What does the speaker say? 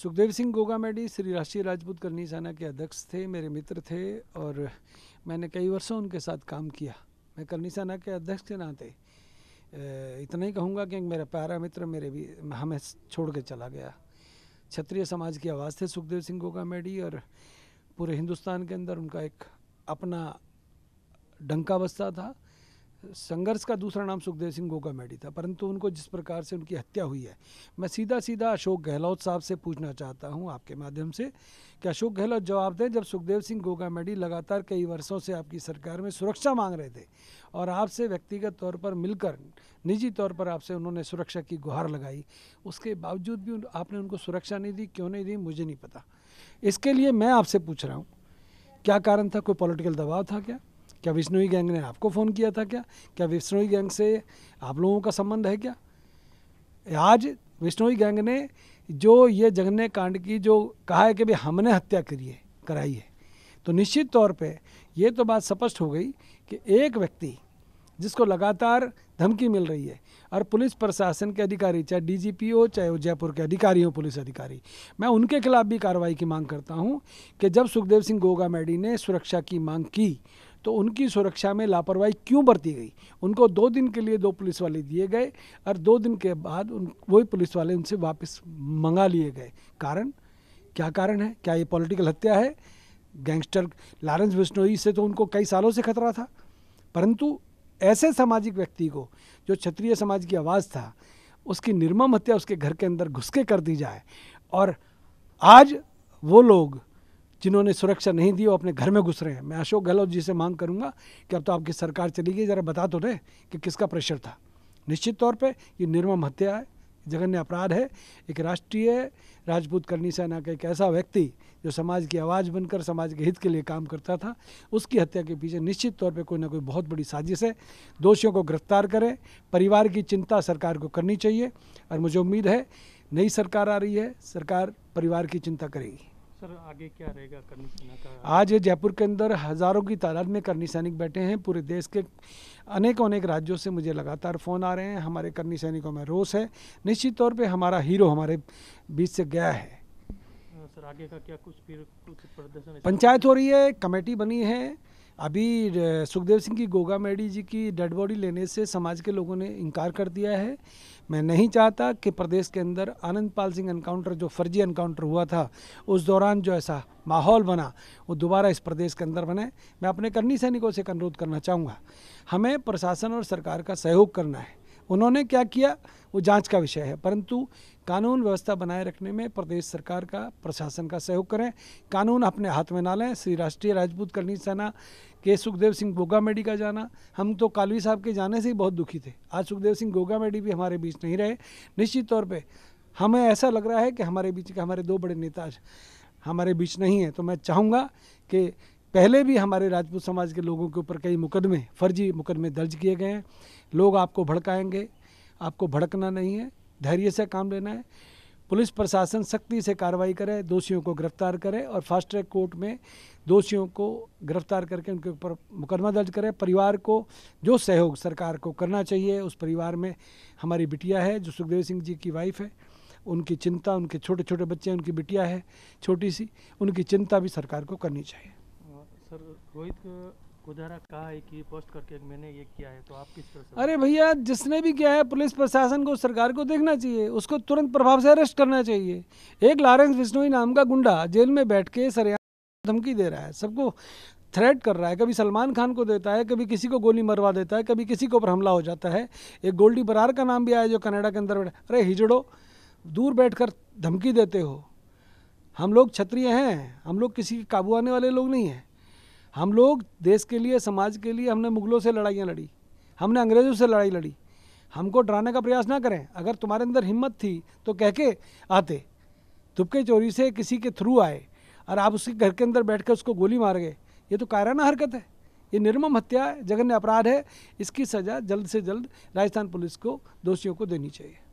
सुखदेव सिंह गोगा मेडी श्री राष्ट्रीय राजपूत करनी सेना के अध्यक्ष थे मेरे मित्र थे और मैंने कई वर्षों उनके साथ काम किया मैं करनी सेना के अध्यक्ष के नाते इतना ही कहूँगा कि मेरा प्यारा मित्र मेरे भी हमें छोड़ के चला गया क्षत्रिय समाज की आवाज़ थे सुखदेव सिंह गोगा मेडी और पूरे हिंदुस्तान के अंदर उनका एक अपना डंका बस्ता था संघर्ष का दूसरा नाम सुखदेव सिंह मैडी था परंतु उनको जिस प्रकार से उनकी हत्या हुई है मैं सीधा सीधा अशोक गहलोत साहब से पूछना चाहता हूं आपके माध्यम से कि अशोक गहलोत जवाब दें जब सुखदेव सिंह गोगा मैडी लगातार कई वर्षों से आपकी सरकार में सुरक्षा मांग रहे थे और आपसे व्यक्तिगत तौर पर मिलकर निजी तौर पर आपसे उन्होंने सुरक्षा की गुहार लगाई उसके बावजूद भी आपने उनको सुरक्षा नहीं दी क्यों नहीं दी मुझे नहीं पता इसके लिए मैं आपसे पूछ रहा हूँ क्या कारण था कोई पॉलिटिकल दबाव था क्या क्या विष्णुई गैंग ने आपको फ़ोन किया था क्या क्या विष्णुई गैंग से आप लोगों का संबंध है क्या आज विष्णुई गैंग ने जो ये जगन्य कांड की जो कहा है कि भाई हमने हत्या करी है कराई है तो निश्चित तौर पे ये तो बात स्पष्ट हो गई कि एक व्यक्ति जिसको लगातार धमकी मिल रही है और पुलिस प्रशासन के अधिकारी चाहे डीजीपी हो चाहे वो जयपुर के अधिकारी हो पुलिस अधिकारी मैं उनके खिलाफ भी कार्रवाई की मांग करता हूँ कि जब सुखदेव सिंह गोगा मैडी ने सुरक्षा की मांग की तो उनकी सुरक्षा में लापरवाही क्यों बरती गई उनको दो दिन के लिए दो पुलिस वाले दिए गए और दो दिन के बाद उन वही पुलिस वाले उनसे वापस मंगा लिए गए कारण क्या कारण है क्या ये पॉलिटिकल हत्या है गैंगस्टर लारेंस बिश्नोई से तो उनको कई सालों से खतरा था परंतु ऐसे सामाजिक व्यक्ति को जो क्षत्रिय समाज की आवाज़ था उसकी निर्मम हत्या उसके घर के अंदर घुस के कर दी जाए और आज वो लोग जिन्होंने सुरक्षा नहीं दी वो अपने घर में घुस रहे हैं मैं अशोक गहलोत जी से मांग करूँगा कि अब तो आपकी सरकार चली गई ज़रा बता तो दे कि किसका प्रेशर था निश्चित तौर पर ये निर्मम हत्या है जघन्य अपराध है एक राष्ट्रीय राजपूत करनी सेना का एक ऐसा व्यक्ति जो समाज की आवाज़ बनकर समाज के हित के लिए काम करता था उसकी हत्या के पीछे निश्चित तौर पे कोई ना कोई बहुत बड़ी साजिश है दोषियों को गिरफ्तार करें परिवार की चिंता सरकार को करनी चाहिए और मुझे उम्मीद है नई सरकार आ रही है सरकार परिवार की चिंता करेगी सर आगे क्या रहेगा करनी सेना का आज जयपुर के अंदर हज़ारों की तादाद में करनी सैनिक बैठे हैं पूरे देश के अनेक अनेक राज्यों से मुझे लगातार फ़ोन आ रहे हैं हमारे करनी सैनिकों में रोष है निश्चित तौर पे हमारा हीरो हमारे बीच से गया है सर आगे का क्या कुछ फिर कुछ प्रदर्शन पंचायत हो रही है कमेटी बनी है अभी सुखदेव सिंह की गोगा मेडी जी की डेड बॉडी लेने से समाज के लोगों ने इनकार कर दिया है मैं नहीं चाहता कि प्रदेश के अंदर आनंद पाल सिंह एनकाउंटर जो फर्जी एनकाउंटर हुआ था उस दौरान जो ऐसा माहौल बना वो दोबारा इस प्रदेश के अंदर बने मैं अपने करनी सैनिकों से अनुरोध करना चाहूँगा हमें प्रशासन और सरकार का सहयोग करना है उन्होंने क्या किया वो जांच का विषय है परंतु कानून व्यवस्था बनाए रखने में प्रदेश सरकार का प्रशासन का सहयोग करें कानून अपने हाथ में ना लें श्री राष्ट्रीय राजपूत कर्णी सेना के सुखदेव सिंह गोगा मेडी का जाना हम तो कालवी साहब के जाने से ही बहुत दुखी थे आज सुखदेव सिंह गोगा मेडी भी हमारे बीच नहीं रहे निश्चित तौर पर हमें ऐसा लग रहा है कि हमारे बीच के हमारे दो बड़े नेता हमारे बीच नहीं है तो मैं चाहूँगा कि पहले भी हमारे राजपूत समाज के लोगों के ऊपर कई मुकदमे फर्जी मुकदमे दर्ज किए गए हैं लोग आपको भड़काएंगे आपको भड़कना नहीं है धैर्य से काम लेना है पुलिस प्रशासन सख्ती से कार्रवाई करे दोषियों को गिरफ्तार करे और फास्ट ट्रैक कोर्ट में दोषियों को गिरफ्तार करके उनके ऊपर मुकदमा दर्ज करे परिवार को जो सहयोग सरकार को करना चाहिए उस परिवार में हमारी बिटिया है जो सुखदेव सिंह जी की वाइफ है उनकी चिंता उनके छोटे छोटे बच्चे हैं उनकी बिटिया है छोटी सी उनकी चिंता भी सरकार को करनी चाहिए सर रोहित कुधारा कहा है कि पोस्ट करके मैंने ये किया है तो आप किस तरह से अरे भैया जिसने भी किया है पुलिस प्रशासन को सरकार को देखना चाहिए उसको तुरंत प्रभाव से अरेस्ट करना चाहिए एक लारेंस बिश्नोई नाम का गुंडा जेल में बैठ के सरेआम धमकी दे रहा है सबको थ्रेट कर रहा है कभी सलमान खान को देता है कभी किसी को गोली मरवा देता है कभी किसी को ऊपर हमला हो जाता है एक गोल्डी बरार का नाम भी आया जो कनाडा के अंदर बैठ अरे हिजड़ो दूर बैठकर धमकी देते हो हम लोग क्षत्रिय हैं हम लोग किसी के काबू आने वाले लोग नहीं हैं हम लोग देश के लिए समाज के लिए हमने मुगलों से लड़ाइयाँ लड़ी हमने अंग्रेज़ों से लड़ाई लड़ी हमको डराने का प्रयास ना करें अगर तुम्हारे अंदर हिम्मत थी तो कह के आते तुपके चोरी से किसी के थ्रू आए और आप उसके घर के अंदर बैठ कर उसको गोली मार गए ये तो कायराना हरकत है ये निर्मम हत्या है जघन्य अपराध है इसकी सज़ा जल्द से जल्द राजस्थान पुलिस को दोषियों को देनी चाहिए